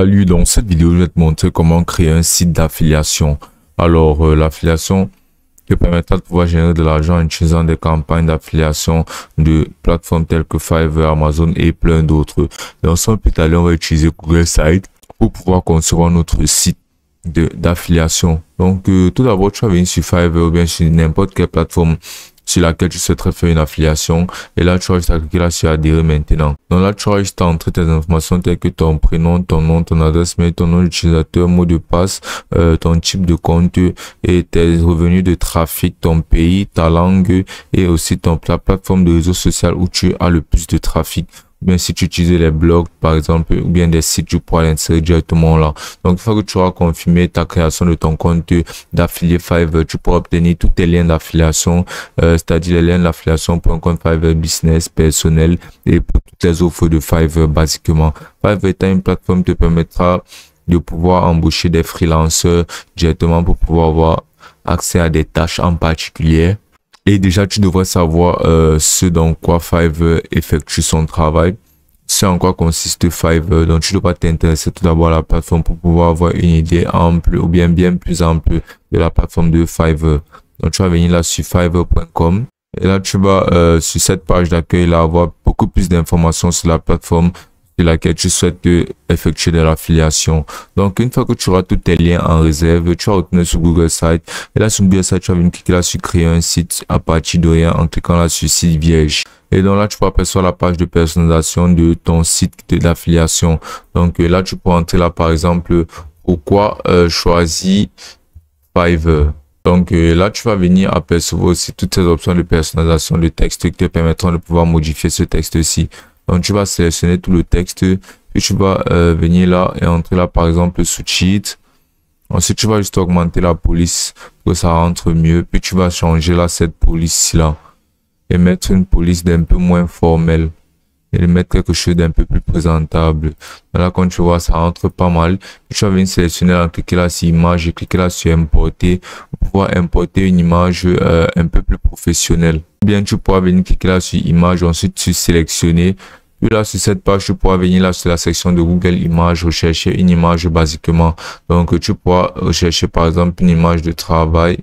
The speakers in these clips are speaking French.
Salut, dans cette vidéo, je vais te montrer comment créer un site d'affiliation. Alors, euh, l'affiliation te permettra de pouvoir générer de l'argent en utilisant des campagnes d'affiliation de plateformes telles que Fiverr, Amazon et plein d'autres. Dans son but on va utiliser Google Site pour pouvoir construire notre site d'affiliation. Donc, euh, tout d'abord, tu vas venir sur Fiverr ou bien sur n'importe quelle plateforme sur laquelle tu souhaiterais faire une affiliation et là tu as juste à cliquer là sur adhérer maintenant. Dans là tu as juste entrer tes informations telles que ton prénom, ton nom, ton adresse mail, ton nom d'utilisateur, mot de passe, euh, ton type de compte et tes revenus de trafic, ton pays, ta langue et aussi ton, ta plateforme de réseau social où tu as le plus de trafic bien si tu utilises les blogs par exemple ou bien des sites tu pourras l'insérer directement là donc une fois que tu auras confirmé ta création de ton compte d'affilié Fiverr tu pourras obtenir tous tes liens d'affiliation euh, c'est à dire les liens d'affiliation pour un compte Fiverr business personnel et pour toutes les offres de Fiverr basiquement Fiverr étant une plateforme te permettra de pouvoir embaucher des freelancers directement pour pouvoir avoir accès à des tâches en particulier et déjà, tu devrais savoir euh, ce dans quoi Fiverr effectue son travail, ce en quoi consiste Fiverr. Donc, tu pas t'intéresser tout d'abord à la plateforme pour pouvoir avoir une idée ample ou bien bien plus ample de la plateforme de Fiverr. Donc, tu vas venir là sur fiverr.com. Et là, tu vas euh, sur cette page d'accueil là avoir beaucoup plus d'informations sur la plateforme laquelle tu souhaites effectuer de l'affiliation. Donc, une fois que tu auras tous tes liens en réserve, tu vas retourner sur Google Site. Et là, sur Google Site, tu vas venir cliquer là sur créer un site à partir de rien en cliquant là sur site vierge. Et donc là, tu peux apercevoir la page de personnalisation de ton site d'affiliation. Donc euh, là, tu peux entrer là, par exemple, pourquoi quoi euh, choisir Fiverr. Donc euh, là, tu vas venir apercevoir aussi toutes ces options de personnalisation de texte qui te permettront de pouvoir modifier ce texte-ci. Donc tu vas sélectionner tout le texte puis tu vas euh, venir là et entrer là par exemple sous cheat. Ensuite tu vas juste augmenter la police pour que ça rentre mieux. Puis tu vas changer là cette police là et mettre une police d'un peu moins formelle et mettre quelque chose d'un peu plus présentable. Là, quand tu vois, ça entre pas mal. Tu vas venir sélectionner, là, cliquer là sur image et cliquer là sur importer pour pouvoir importer une image euh, un peu plus professionnelle. Bien, tu pourras venir cliquer là sur image, ensuite tu sélectionner puis là, sur cette page, tu pourras venir là sur la section de Google Images, rechercher une image basiquement. Donc, tu pourras rechercher par exemple une image de travail.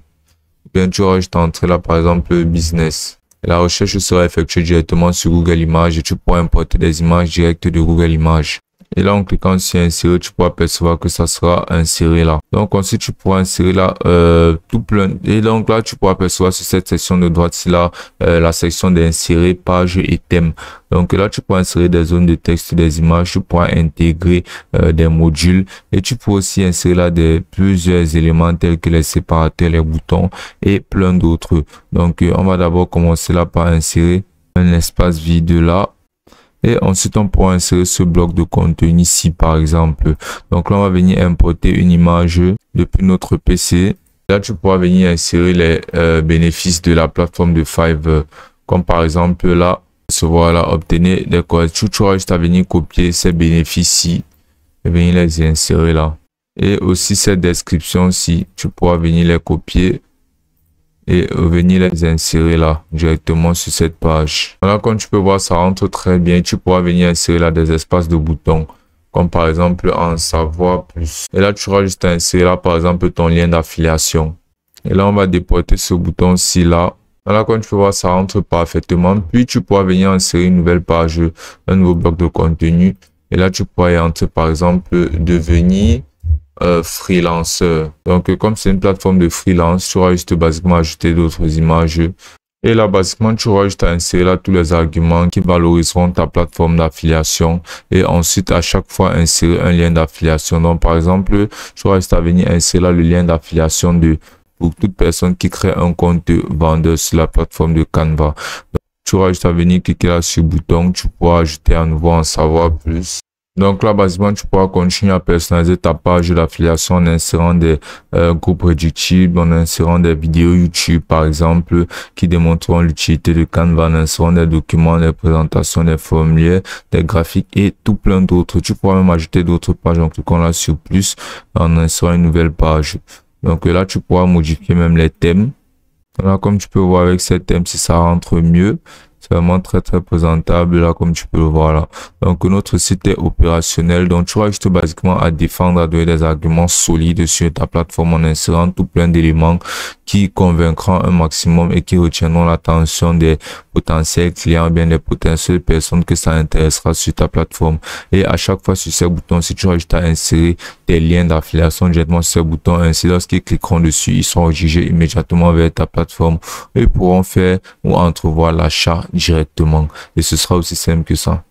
Bien, tu vas juste entrer là par exemple business. La recherche sera effectuée directement sur Google Images et tu pourras importer des images directes de Google Images. Et là, en cliquant sur insérer, tu pourras percevoir que ça sera inséré là. Donc ensuite, tu pourras insérer là euh, tout plein. Et donc là, tu pourras percevoir sur cette section de droite ci là euh, la section d'insérer page et thème. Donc là, tu pourras insérer des zones de texte, des images, tu pourras intégrer euh, des modules et tu pourras aussi insérer là des plusieurs éléments tels que les séparateurs, les boutons et plein d'autres. Donc on va d'abord commencer là par insérer un espace vide là et ensuite on pourra insérer ce bloc de contenu ici par exemple donc là on va venir importer une image depuis notre pc là tu pourras venir insérer les euh, bénéfices de la plateforme de five comme par exemple là ce voilà obtenir des Tu, tu auras juste à venir copier ces bénéfices ci et venir les insérer là et aussi cette description ci tu pourras venir les copier et venir les insérer là directement sur cette page. Voilà, comme tu peux voir, ça rentre très bien. Tu pourras venir insérer là des espaces de boutons comme par exemple en savoir plus. Et là, tu auras juste insérer là, par exemple, ton lien d'affiliation. Et là, on va déporter ce bouton-ci là. Voilà, comme tu peux voir, ça rentre parfaitement. Puis, tu pourras venir insérer une nouvelle page, un nouveau bloc de contenu. Et là, tu pourras y entrer, par exemple, devenir euh, freelance Donc, comme c'est une plateforme de freelance, tu auras juste basiquement ajouter d'autres images. Et là, basiquement, tu auras juste à insérer là tous les arguments qui valoriseront ta plateforme d'affiliation. Et ensuite, à chaque fois, insérer un lien d'affiliation. Donc, par exemple, tu auras juste à venir insérer là le lien d'affiliation de pour toute personne qui crée un compte vendeur sur la plateforme de Canva. tu auras juste à venir cliquer là sur le bouton. Tu pourras ajouter à nouveau en savoir plus. Donc là, basiquement, tu pourras continuer à personnaliser ta page d'affiliation en insérant des euh, groupes réductibles, en insérant des vidéos YouTube, par exemple, qui démontreront l'utilité de Canva, en insérant des documents, des présentations, des formulaires, des graphiques et tout plein d'autres. Tu pourras même ajouter d'autres pages en cliquant là sur plus, en insérant une nouvelle page. Donc euh, là, tu pourras modifier même les thèmes. Là, comme tu peux voir avec ces thèmes, si ça rentre mieux. C'est vraiment très très présentable là comme tu peux le voir là. Donc notre site est opérationnel. Donc tu as juste basiquement à défendre, à donner des arguments solides sur ta plateforme en insérant tout plein d'éléments qui convaincront un maximum et qui retiendront l'attention des potentiels clients bien des potentielles personnes que ça intéressera sur ta plateforme. Et à chaque fois sur ces boutons, si tu rajoutes à insérer des liens d'affiliation directement sur ces boutons, ainsi lorsqu'ils cliqueront dessus, ils seront jugés immédiatement vers ta plateforme et pourront faire ou entrevoir l'achat directement. Et ce sera aussi simple que ça.